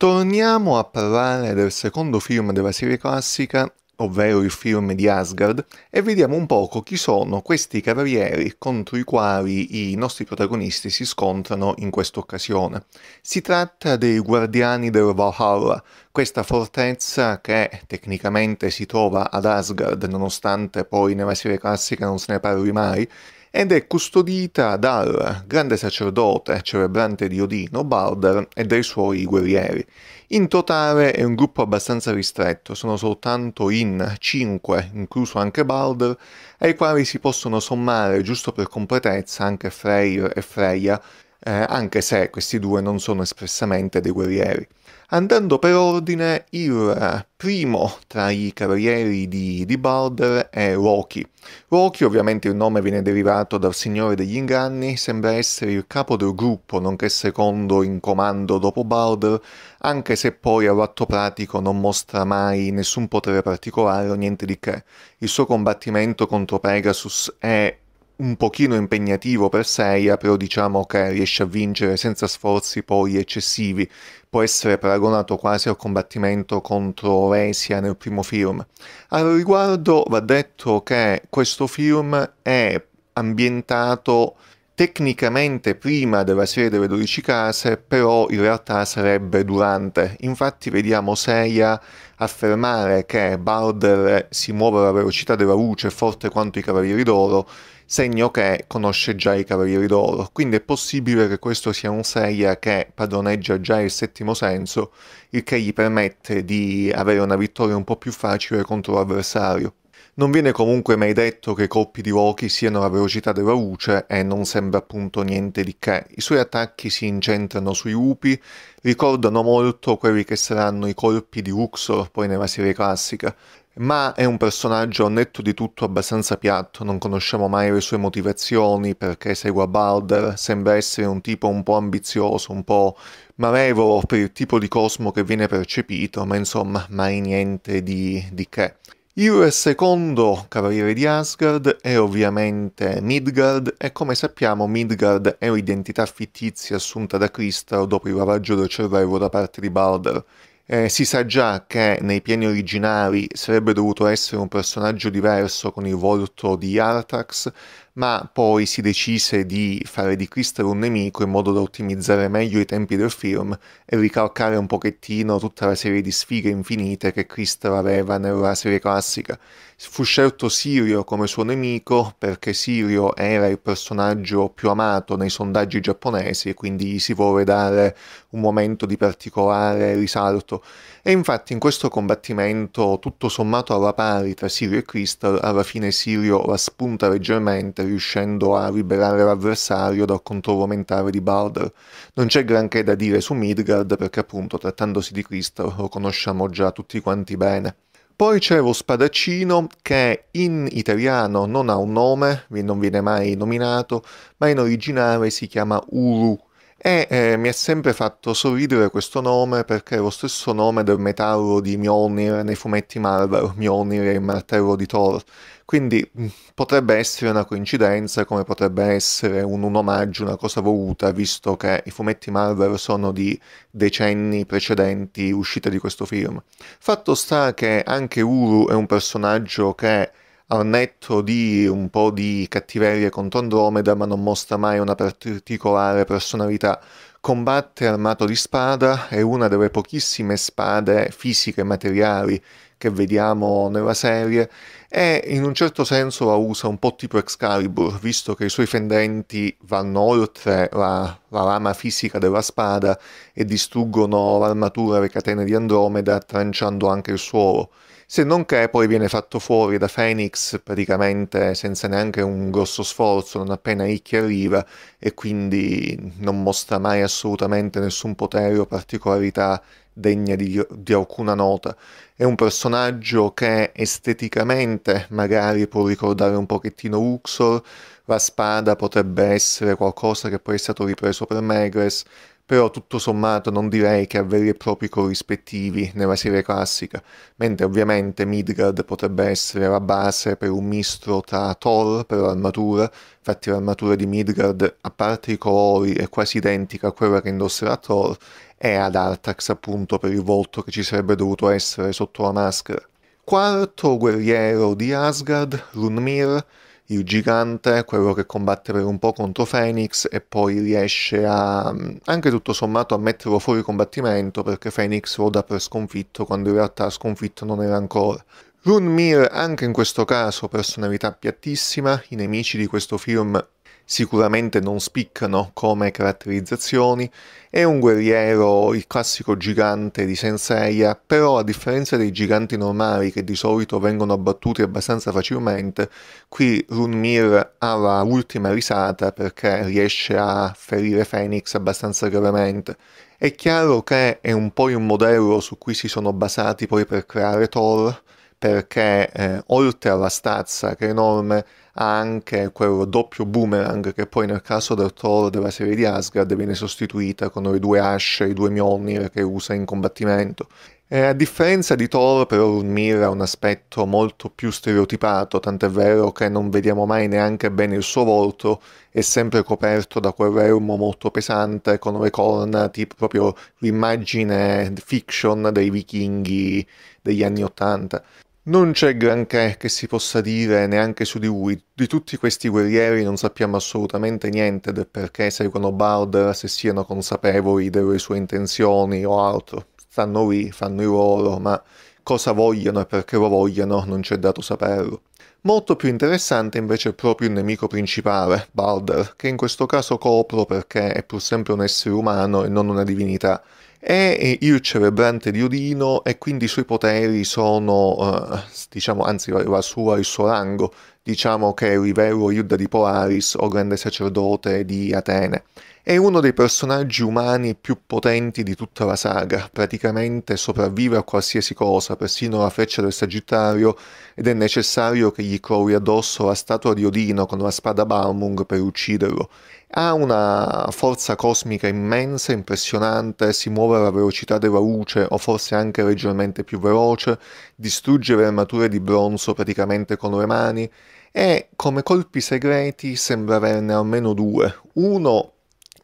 Torniamo a parlare del secondo film della serie classica, ovvero il film di Asgard, e vediamo un poco chi sono questi cavalieri contro i quali i nostri protagonisti si scontrano in questa occasione. Si tratta dei guardiani del Valhalla, questa fortezza che tecnicamente si trova ad Asgard, nonostante poi nella serie classica non se ne parli mai, ed è custodita dal grande sacerdote celebrante di Odino, Baldr, e dai suoi guerrieri. In totale è un gruppo abbastanza ristretto, sono soltanto in 5, incluso anche Baldr, ai quali si possono sommare, giusto per completezza, anche Freyr e Freya, eh, anche se questi due non sono espressamente dei guerrieri. Andando per ordine, il primo tra i cavalieri di, di Balder è Loki. Loki, ovviamente il nome viene derivato dal Signore degli Inganni, sembra essere il capo del gruppo, nonché secondo in comando dopo Balder, anche se poi all'atto pratico non mostra mai nessun potere particolare o niente di che. Il suo combattimento contro Pegasus è un pochino impegnativo per Seiya, però diciamo che riesce a vincere senza sforzi poi eccessivi. Può essere paragonato quasi al combattimento contro Resia nel primo film. Al riguardo va detto che questo film è ambientato tecnicamente prima della serie delle 12 case, però in realtà sarebbe durante. Infatti vediamo Seiya affermare che Balder si muove alla velocità della luce forte quanto i Cavalieri d'Oro segno che conosce già i Cavalieri d'Oro, quindi è possibile che questo sia un Seiya che padroneggia già il settimo senso, il che gli permette di avere una vittoria un po' più facile contro l'avversario. Non viene comunque mai detto che i colpi di Loki siano la velocità della luce e non sembra appunto niente di che. I suoi attacchi si incentrano sui lupi, ricordano molto quelli che saranno i colpi di Uxor poi nella serie classica ma è un personaggio netto di tutto abbastanza piatto, non conosciamo mai le sue motivazioni, perché segua Balder, sembra essere un tipo un po' ambizioso, un po' malevolo per il tipo di cosmo che viene percepito, ma insomma mai niente di, di che. Il secondo cavaliere di Asgard è ovviamente Midgard e come sappiamo Midgard è un'identità fittizia assunta da Crystal dopo il lavaggio del cervello da parte di Balder. Eh, si sa già che nei piani originali sarebbe dovuto essere un personaggio diverso con il volto di Artax, ma poi si decise di fare di Crystal un nemico in modo da ottimizzare meglio i tempi del film e ricalcare un pochettino tutta la serie di sfighe infinite che Crystal aveva nella serie classica. Fu scelto Sirio come suo nemico perché Sirio era il personaggio più amato nei sondaggi giapponesi e quindi gli si vuole dare un momento di particolare risalto. E infatti in questo combattimento tutto sommato alla pari tra Sirio e Crystal alla fine Sirio la spunta leggermente veramente riuscendo a liberare l'avversario dal controllo mentale di Balder. Non c'è granché da dire su Midgard perché appunto trattandosi di Crystal lo conosciamo già tutti quanti bene. Poi c'è lo spadaccino che in italiano non ha un nome, non viene mai nominato, ma in originale si chiama Uru e eh, mi è sempre fatto sorridere questo nome perché è lo stesso nome del metallo di Mjolnir nei fumetti Marvel, Mjolnir e il martello di Thor, quindi mm, potrebbe essere una coincidenza come potrebbe essere un, un, omaggio, una cosa voluta, visto che i fumetti Marvel sono di decenni precedenti uscite di questo film. Fatto sta che anche Uru è un personaggio che al netto di un po' di cattiverie contro Andromeda, ma non mostra mai una particolare personalità. Combatte armato di spada, è una delle pochissime spade fisiche e materiali che vediamo nella serie e in un certo senso la usa un po' tipo Excalibur, visto che i suoi fendenti vanno oltre la, la lama fisica della spada e distruggono l'armatura e le catene di Andromeda, tranciando anche il suolo se non che poi viene fatto fuori da Phoenix praticamente senza neanche un grosso sforzo, non appena Ikki arriva e quindi non mostra mai assolutamente nessun potere o particolarità degna di, di alcuna nota. È un personaggio che esteticamente magari può ricordare un pochettino Uxor, la spada potrebbe essere qualcosa che poi è stato ripreso per Megres, però tutto sommato non direi che ha veri e propri corrispettivi nella serie classica, mentre ovviamente Midgard potrebbe essere la base per un misto tra Thor per l'armatura, infatti l'armatura di Midgard a parte i colori è quasi identica a quella che indosserà Thor, e ad Artax appunto per il volto che ci sarebbe dovuto essere sotto la maschera. Quarto guerriero di Asgard, Lunmir, il gigante, quello che combatte per un po' contro Phoenix e poi riesce a, anche tutto sommato, a metterlo fuori combattimento perché Phoenix lo dà per sconfitto quando in realtà sconfitto non era ancora. Runmir, anche in questo caso, personalità piattissima, i nemici di questo film sicuramente non spiccano come caratterizzazioni, è un guerriero, il classico gigante di Senseiya, però a differenza dei giganti normali che di solito vengono abbattuti abbastanza facilmente, qui Runmir ha la ultima risata perché riesce a ferire Phoenix abbastanza gravemente. È chiaro che è un po' un modello su cui si sono basati poi per creare Thor, perché eh, oltre alla stazza che è enorme anche quel doppio boomerang che poi nel caso del Thor della serie di Asgard viene sostituita con le due asce, i due Mjolnir che usa in combattimento. E a differenza di Thor, però, Urmir ha un aspetto molto più stereotipato, tant'è vero che non vediamo mai neanche bene il suo volto, è sempre coperto da quel reumo molto pesante con le corna, tipo proprio l'immagine fiction dei vichinghi degli anni Ottanta. Non c'è granché che si possa dire neanche su di lui, di tutti questi guerrieri non sappiamo assolutamente niente del perché seguono Balder, se siano consapevoli delle sue intenzioni o altro, stanno lì, fanno i loro, ma cosa vogliono e perché lo vogliono non c'è dato saperlo. Molto più interessante invece è proprio il nemico principale, Balder, che in questo caso copro perché è pur sempre un essere umano e non una divinità, è il celebrante di Odino e quindi i suoi poteri sono, eh, diciamo, anzi la sua, il suo rango, diciamo che è Rivero Iuda di Polaris o grande sacerdote di Atene è uno dei personaggi umani più potenti di tutta la saga, praticamente sopravvive a qualsiasi cosa, persino la freccia del Sagittario, ed è necessario che gli crolli addosso la statua di Odino con la spada Balmung per ucciderlo. Ha una forza cosmica immensa, impressionante, si muove alla velocità della luce o forse anche leggermente più veloce, distrugge le armature di bronzo praticamente con le mani e come colpi segreti sembra averne almeno due. Uno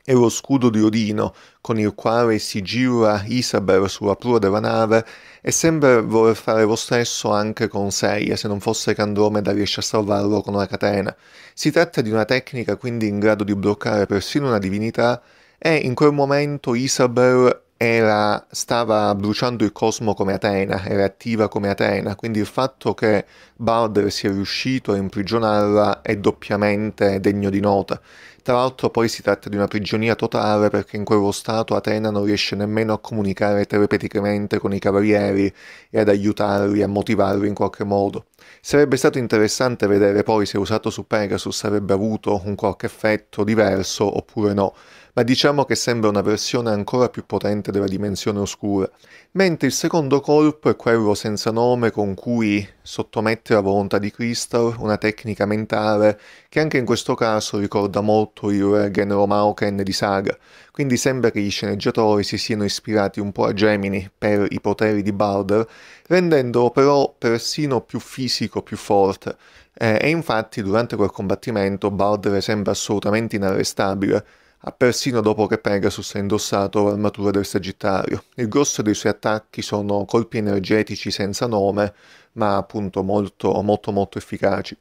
e lo scudo di Odino, con il quale si gira Isaber sulla prua della nave e sembra voler fare lo stesso anche con Seiya, se non fosse che Andromeda riesce a salvarlo con una catena. Si tratta di una tecnica quindi in grado di bloccare persino una divinità e in quel momento Isaber era, stava bruciando il cosmo come Atena, era attiva come Atena, quindi il fatto che Balder sia riuscito a imprigionarla è doppiamente degno di nota. Tra l'altro poi si tratta di una prigionia totale perché in quello stato Atena non riesce nemmeno a comunicare telepaticamente con i cavalieri e ad aiutarli, a motivarli in qualche modo. Sarebbe stato interessante vedere poi se usato su Pegasus avrebbe avuto un qualche effetto diverso oppure no, ma diciamo che sembra una versione ancora più potente della Dimensione Oscura, mentre il secondo colpo è quello senza nome con cui sottomette la volontà di Crystal, una tecnica mentale che anche in questo caso ricorda molto il genero Mauken di Saga, quindi sembra che gli sceneggiatori si siano ispirati un po' a Gemini per i poteri di Balder, rendendolo però persino più fisico, più forte, eh, e infatti durante quel combattimento Balder sembra assolutamente inarrestabile, persino dopo che Pegasus ha indossato l'armatura del Sagittario. Il grosso dei suoi attacchi sono colpi energetici senza nome, ma appunto molto molto molto efficaci.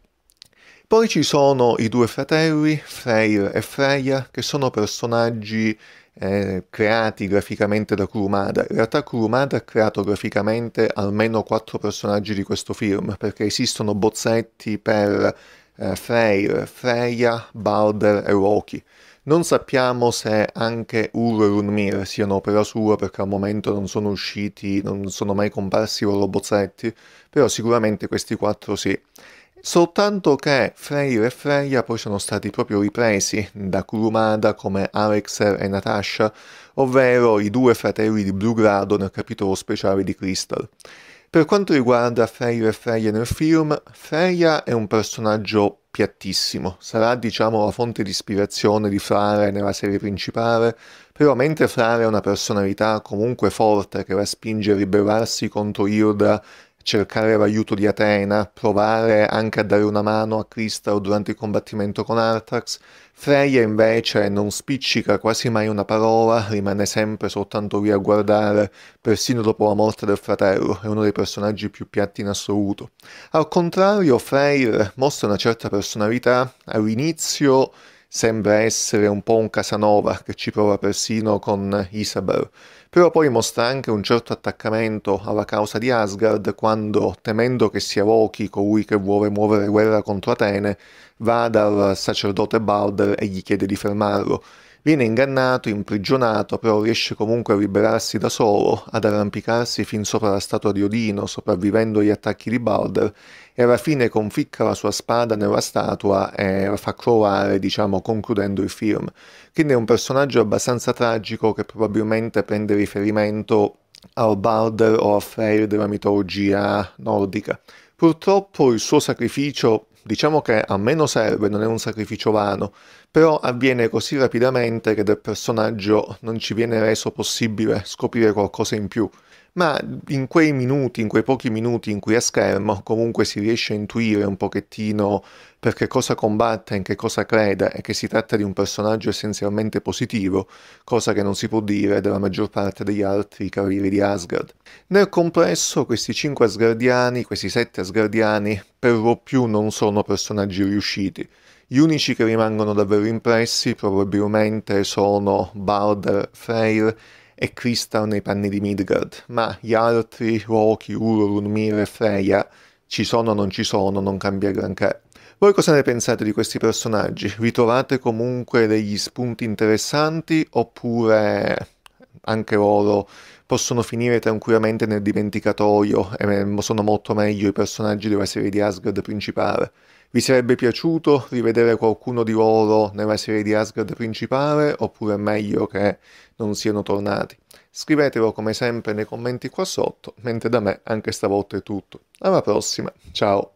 Poi ci sono i due fratelli, Freyr e Freya, che sono personaggi eh, creati graficamente da Kurumada. In realtà Kurumada ha creato graficamente almeno quattro personaggi di questo film, perché esistono bozzetti per eh, Freyr, Freya, Balder e Loki. Non sappiamo se anche Ur e Unmir siano opera sua perché al momento non sono usciti, non sono mai comparsi i loro però sicuramente questi quattro sì. Soltanto che Freyr e Freya poi sono stati proprio ripresi da Kurumada come Alexer e Natasha, ovvero i due fratelli di Blue Grado nel capitolo speciale di Crystal. Per quanto riguarda Freyr e Freya nel film, Freya è un personaggio piattissimo. Sarà, diciamo, la fonte di ispirazione di Frare nella serie principale, però mentre Frare è una personalità comunque forte che la spinge a ribellarsi contro Yoda cercare l'aiuto di Atena, provare anche a dare una mano a Cristaro durante il combattimento con Artax. Freya invece non spiccica quasi mai una parola, rimane sempre soltanto lì a guardare, persino dopo la morte del fratello, è uno dei personaggi più piatti in assoluto. Al contrario, Freyr mostra una certa personalità, all'inizio sembra essere un po' un Casanova che ci prova persino con Isabel, però poi mostra anche un certo attaccamento alla causa di Asgard quando, temendo che sia Loki colui che vuole muovere guerra contro Atene, va dal sacerdote Balder e gli chiede di fermarlo. Viene ingannato, imprigionato, però riesce comunque a liberarsi da solo, ad arrampicarsi fin sopra la statua di Odino, sopravvivendo agli attacchi di Balder, e alla fine conficca la sua spada nella statua e la fa crollare, diciamo, concludendo il film. Quindi è un personaggio abbastanza tragico che probabilmente prende riferimento al Balder o a Freyr della mitologia nordica. Purtroppo il suo sacrificio, diciamo che a me serve, non è un sacrificio vano, però avviene così rapidamente che del personaggio non ci viene reso possibile scoprire qualcosa in più, ma in quei minuti, in quei pochi minuti in cui è schermo, comunque si riesce a intuire un pochettino per che cosa combatte, in che cosa crede e che si tratta di un personaggio essenzialmente positivo, cosa che non si può dire della maggior parte degli altri cavalieri di Asgard. Nel complesso questi 5 asgardiani, questi 7 asgardiani, per lo più non sono personaggi riusciti, gli unici che rimangono davvero impressi probabilmente sono Balder, Freyr e Crystal nei panni di Midgard, ma gli altri, Loki, Urun, Mir e Freya, ci sono o non ci sono, non cambia granché. Voi cosa ne pensate di questi personaggi? Vi trovate comunque degli spunti interessanti oppure anche loro possono finire tranquillamente nel dimenticatoio e sono molto meglio i personaggi della serie di Asgard principale. Vi sarebbe piaciuto rivedere qualcuno di loro nella serie di Asgard principale oppure è meglio che non siano tornati? Scrivetelo come sempre nei commenti qua sotto, mentre da me anche stavolta è tutto. Alla prossima, ciao!